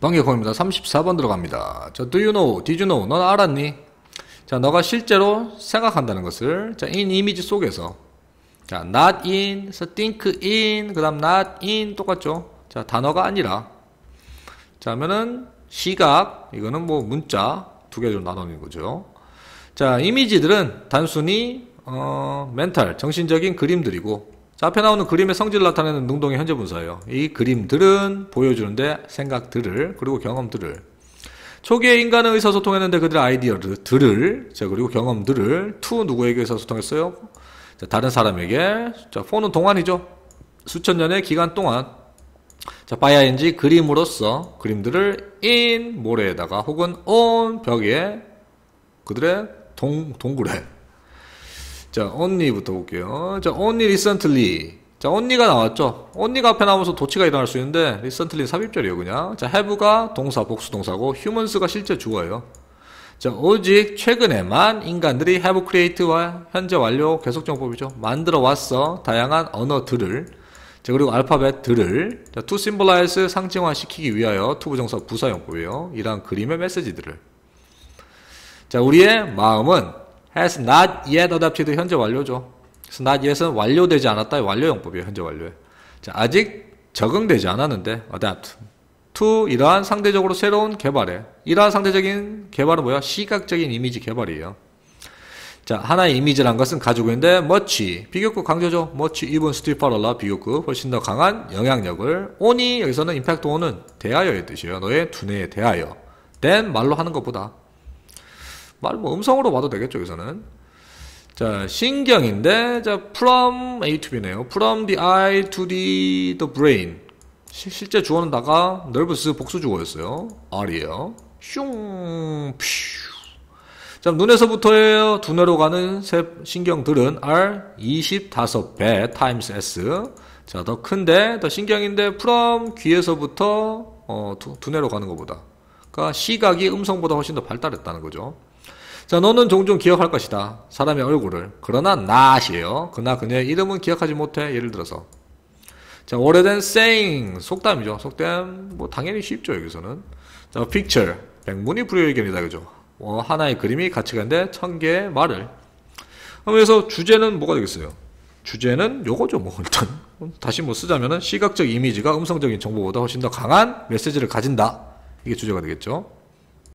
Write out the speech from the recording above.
번개콩입니다 34번 들어갑니다. 저 do you know, did you know, 넌 알았니? 자, 너가 실제로 생각한다는 것을 자, in 이미지 속에서 자, not in, think in, 그 다음 not in 똑같죠? 자, 단어가 아니라 자, 하면은 시각, 이거는 뭐 문자 두 개로 나누는 거죠. 자, 이미지들은 단순히 어, 멘탈, 정신적인 그림들이고 자, 앞에 나오는 그림의 성질을 나타내는 능동의 현재 분사예요. 이 그림들은 보여주는데 생각들을 그리고 경험들을 초기에 인간은 의사소통했는데 그들의 아이디어들을 자, 그리고 경험들을 투 누구에게 의사소통했어요? 자, 다른 사람에게 자, 4는 동안이죠. 수천 년의 기간 동안 자, 바야인지 그림으로써 그림들을 인 모래에다가 혹은 온 벽에 그들의 동, 동굴에 자, 언니부터 볼게요. 자, 언니 리 y 틀리 자, 언니가 나왔죠. 언니가 앞에 나오면서 도치가 일어날 수 있는데, 리 e 틀리 n 삽입절이에요, 그냥. 자, 해 a 가 동사, 복수동사고, 휴먼스가 실제 주어예요. 자, 오직 최근에만 인간들이 해 a 크리에이트와 현재 완료 계속정법이죠. 만들어 왔어. 다양한 언어들을. 자, 그리고 알파벳들을. 자, 투심 s 라이 b 상징화시키기 위하여 투부정사 부사용법이에요. 이러한 그림의 메시지들을. 자, 우리의 마음은 has not yet adopted 현재 완료죠. 그래서 not yet은 완료되지 않았다. 완료형법이에요. 현재 완료에. 자, 아직 적응되지 않았는데 adapt. to 이러한 상대적으로 새로운 개발에 이러한 상대적인 개발은 뭐야? 시각적인 이미지 개발이에요. 자, 하나의 이미지란 것은 가지고 있는데 much 비교급 강조죠. much even stipar라 비교급 훨씬 더 강한 영향력을 on이 여기서는 임팩트 on은 대하여의 뜻이에요. 너의 두뇌에 대하여. t 말로 하는 것보다 말뭐 음성으로 봐도 되겠죠, 여기서는. 자, 신경인데, 자, from A to B네요. from the eye to the, the brain. 시, 실제 주어는 다가 nervous 복수 주어였어요. R이에요. 슝, 퓨. 자, 눈에서부터 두뇌로 가는 세 신경들은 R 25배 times S. 자, 더 큰데, 더 신경인데, from 귀에서부터 어, 두, 두뇌로 가는 것보다. 그니까 시각이 음성보다 훨씬 더 발달했다는 거죠. 자, 너는 종종 기억할 것이다. 사람의 얼굴을. 그러나 낫이에요. 그나 그녀의 이름은 기억하지 못해. 예를 들어서. 자, 오래된 saying. 속담이죠. 속담. 뭐, 당연히 쉽죠. 여기서는. 자, picture. 백문이 불여의견이다. 그죠? 어, 하나의 그림이 같이 가는데 천 개의 말을. 그래서 주제는 뭐가 되겠어요? 주제는 요거죠, 뭐, 일단. 다시 뭐 쓰자면은 시각적 이미지가 음성적인 정보보다 훨씬 더 강한 메시지를 가진다. 이게 주제가 되겠죠.